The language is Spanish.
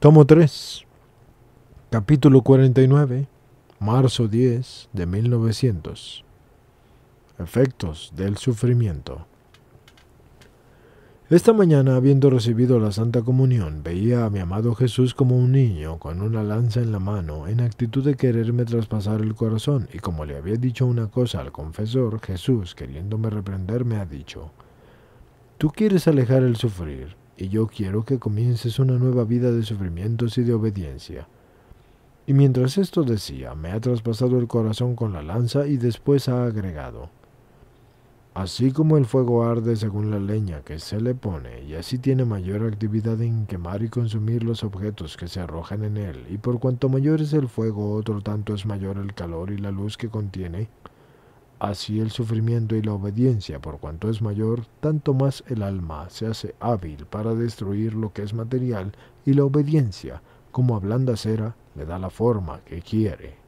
Tomo 3, capítulo 49, marzo 10 de 1900. Efectos del sufrimiento. Esta mañana, habiendo recibido la Santa Comunión, veía a mi amado Jesús como un niño con una lanza en la mano, en actitud de quererme traspasar el corazón, y como le había dicho una cosa al confesor, Jesús, queriéndome reprender, me ha dicho, Tú quieres alejar el sufrir, y yo quiero que comiences una nueva vida de sufrimientos y de obediencia. Y mientras esto decía, me ha traspasado el corazón con la lanza y después ha agregado, Así como el fuego arde según la leña que se le pone, y así tiene mayor actividad en quemar y consumir los objetos que se arrojan en él, y por cuanto mayor es el fuego, otro tanto es mayor el calor y la luz que contiene, Así el sufrimiento y la obediencia, por cuanto es mayor, tanto más el alma se hace hábil para destruir lo que es material y la obediencia, como a blanda cera, le da la forma que quiere.